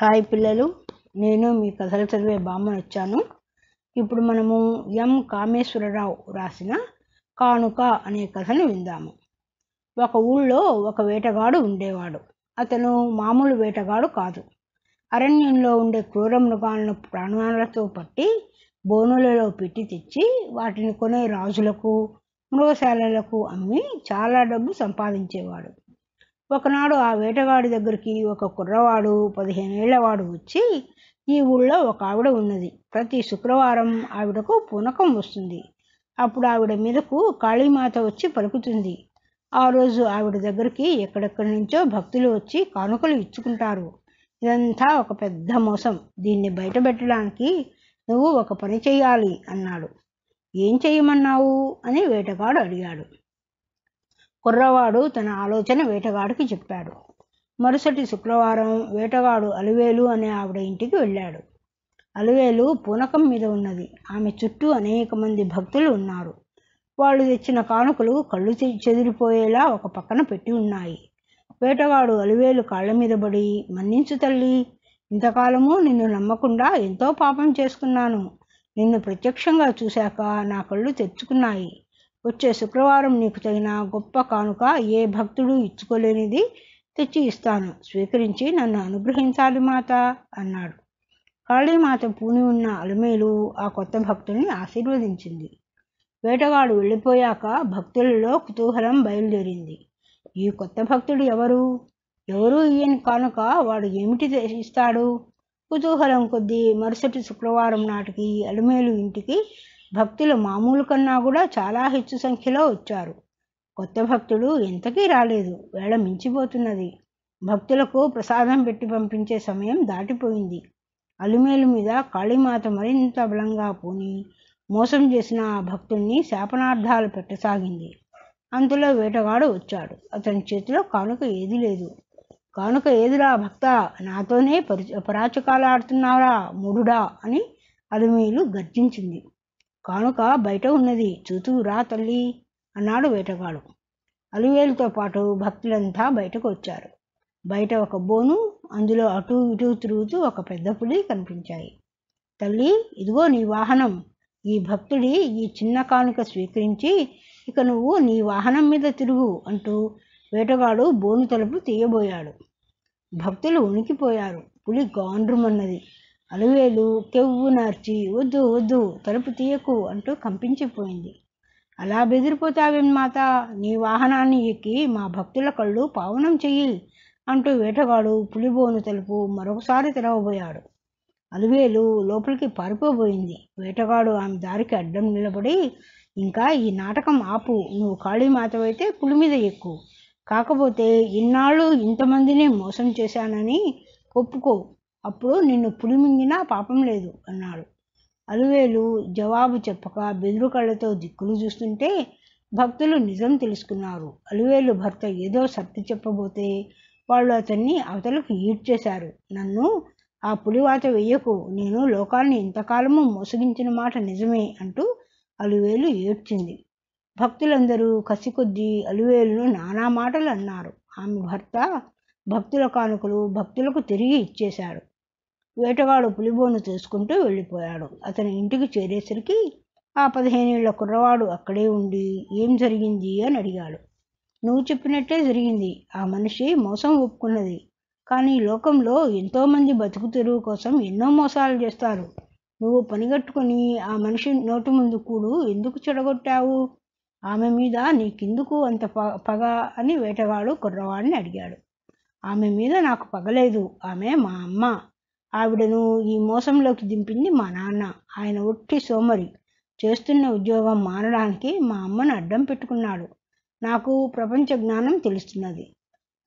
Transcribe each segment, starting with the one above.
hi పిల్లలు నేను మీ కథలు చదివే బామ్మ వచ్చాను ఇప్పుడు మనము ఎం కామేశ్వరరావు రాసిన కానుక అనే కథను విందాము ఒక ఊళ్ళో ఒక వేటగాడు ఉండేవాడు అతను మామూలు వేటగాడు కాదు అరణ్యంలో ఉండే క్రూర మృగాలను ప్రాణాలతో పట్టి బోనులలో పెట్టి తెచ్చి వాటిని కొనే రాజులకు మృగశాలలకు అమ్మి చాలా డబ్బు సంపాదించేవాడు ఒకనాడు ఆ వేటగాడి దగ్గరికి ఒక కుర్రవాడు పదిహేనేళ్లవాడు వచ్చి ఈ ఊళ్ళో ఒక ఆవిడ ఉన్నది ప్రతి శుక్రవారం ఆవిడకు పూనకం వస్తుంది అప్పుడు ఆవిడ మీదకు కాళీమాత వచ్చి పలుకుతుంది ఆ రోజు ఆవిడ దగ్గరికి ఎక్కడెక్కడి నుంచో భక్తులు వచ్చి కానుకలు ఇచ్చుకుంటారు ఇదంతా ఒక పెద్ద మోసం దీన్ని బయటపెట్టడానికి నువ్వు ఒక పని చేయాలి అన్నాడు ఏం చేయమన్నావు అని వేటగాడు అడిగాడు కుర్రవాడు తన ఆలోచన వేటగాడికి చెప్పాడు మరుసటి శుక్రవారం వేటగాడు అలివేలు అనే ఆవిడ ఇంటికి వెళ్ళాడు అలివేలు పూనకం మీద ఉన్నది ఆమె చుట్టూ అనేక మంది భక్తులు ఉన్నారు వాళ్ళు తెచ్చిన కానుకలు కళ్ళు చెదిరిపోయేలా ఒక పక్కన పెట్టి ఉన్నాయి వేటగాడు అలివేలు కాళ్ళ మీద పడి మన్నించు తల్లి ఇంతకాలము నిన్ను నమ్మకుండా ఎంతో పాపం చేసుకున్నాను నిన్ను ప్రత్యక్షంగా చూశాక నా కళ్ళు తెచ్చుకున్నాయి వచ్చే శుక్రవారం నీకు తగిన గొప్ప కానుక ఏ భక్తుడు ఇచ్చుకోలేనిది తెచ్చి ఇస్తాను స్వీకరించి నన్ను అనుగ్రహించాలి మాత అన్నాడు కాళీమాత పూని ఉన్న అలమేలు ఆ కొత్త భక్తుల్ని ఆశీర్వదించింది వేటగాడు వెళ్ళిపోయాక భక్తులలో కుతూహలం బయలుదేరింది ఈ కొత్త భక్తుడు ఎవరు ఎవరు ఈయన కానుక వాడు ఏమిటి ఇస్తాడు కుతూహలం కొద్దీ మరుసటి శుక్రవారం నాటికి అలమేలు ఇంటికి భక్తులు మామూలు కన్నా కూడా చాలా హెచ్చు సంఖ్యలో వచ్చారు కొత్త భక్తులు ఎంతకీ రాలేదు వేళ మించిపోతున్నది భక్తులకు ప్రసాదం పెట్టి పంపించే సమయం దాటిపోయింది అలుమేలు మీద కాళీమాత మరింత బలంగా పోని మోసం చేసిన ఆ భక్తుణ్ణి శాపనార్థాలు పెట్టసాగింది అంతలో వేటగాడు వచ్చాడు అతని చేతిలో కానుక ఏది లేదు కానుక ఏదురా భక్త నాతోనే పరి పరాచకాలు ఆడుతున్నారా ముడుడా అని అలుమేలు గర్జించింది కానుక బయట ఉన్నది చూతూరా తల్లి అన్నాడు వేటగాడు అలివేలుతో పాటు భక్తులంతా బయటకు వచ్చారు బయట ఒక బోను అందులో అటు ఇటు తిరుగుతూ ఒక పెద్ద పులి కనిపించాయి తల్లి ఇదిగో నీ వాహనం ఈ భక్తుడి ఈ చిన్న కానుక స్వీకరించి ఇక నువ్వు నీ వాహనం మీద తిరుగు అంటూ వేటగాడు బోను తలుపు తీయబోయాడు భక్తులు ఉనికిపోయారు పులి గాండ్రుమన్నది అలువేలు కెవ్వు నార్చి వద్దు వద్దు తలుపు తీయకు అంటూ కంపించిపోయింది అలా బెదిరిపోతావేం మాత నీ వాహనాన్ని ఎక్కి మా భక్తుల కళ్ళు పావనం చెయ్యి అంటూ వేటగాడు పులిబోను తలుపు మరొకసారి తెరవబోయాడు అలువేలు లోపలికి పారిపోబోయింది వేటగాడు ఆమె దారికి అడ్డం నిలబడి ఇంకా ఈ నాటకం ఆపు నువ్వు మాతవైతే పులి మీద ఎక్కు కాకపోతే ఇన్నాళ్ళు ఇంతమందిని మోసం చేశానని ఒప్పుకో అప్పుడు నిన్ను పులిమింగినా పాపం లేదు అన్నాడు అలువేలు జవాబు చెప్పక బెదురు కళ్ళతో దిక్కులు చూస్తుంటే భక్తులు నిజం తెలుసుకున్నారు అలువేలు భర్త ఏదో సత్తు చెప్పబోతే వాళ్ళు అతన్ని అవతలకు ఈడ్చేశారు నన్ను ఆ పులివాత వేయకు నేను లోకాన్ని ఇంతకాలము మోసగించిన మాట నిజమే అంటూ అలువేలు ఏడ్చింది భక్తులందరూ కసికొద్దీ అలువేలును నానా మాటలు అన్నారు ఆమె భర్త భక్తుల కానుకలు భక్తులకు తిరిగి ఇచ్చేశాడు వేటగాడు పులిబోను తీసుకుంటూ వెళ్ళిపోయాడు అతని ఇంటికి చేరేసరికి ఆ పదిహేనేళ్ల కుర్రవాడు అక్కడే ఉండి ఏం జరిగింది అని అడిగాడు నువ్వు చెప్పినట్టే జరిగింది ఆ మనిషి మోసం ఒప్పుకున్నది కానీ లోకంలో ఎంతోమంది బతుకు తెరువు కోసం ఎన్నో మోసాలు చేస్తారు నువ్వు పనిగట్టుకుని ఆ మనిషి నోటు ముందు కూడు ఎందుకు చెడగొట్టావు ఆమె మీద నీకెందుకు అంత పగ అని వేటవాడు కుర్రవాడిని అడిగాడు ఆమె మీద నాకు పగలేదు ఆమె మా అమ్మ ఆవిడను ఈ మోసంలోకి దింపింది మా నాన్న ఆయన ఒట్టి సోమరి చేస్తున్న ఉద్యోగం మానడానికి మా అమ్మను అడ్డం పెట్టుకున్నాడు నాకు ప్రపంచ జ్ఞానం తెలుస్తున్నది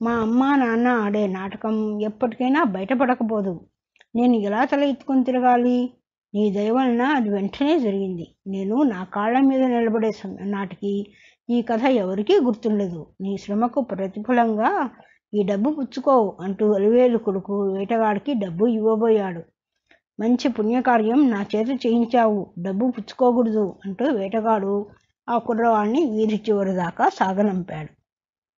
మా అమ్మ నాన్న ఆడే నాటకం ఎప్పటికైనా బయటపడకపోదు నేను ఎలా తల ఎత్తుకొని తిరగాలి నీ దయవలన అది వెంటనే జరిగింది నేను నా కాళ్ళ మీద నిలబడే నాటికి ఈ కథ ఎవరికీ గుర్తుండదు నీ శ్రమకు ప్రతిఫలంగా ఈ డబ్బు పుచ్చుకోవు అంటూ అలివేలు కొడుకు వేటగాడికి డబ్బు ఇవ్వబోయాడు మంచి పుణ్యకార్యం నా చేత చేయించావు డబ్బు పుచ్చుకోకూడదు అంటూ వేటగాడు ఆ కుర్రవాడిని వీధి చివరి దాకా సాగనంపాడు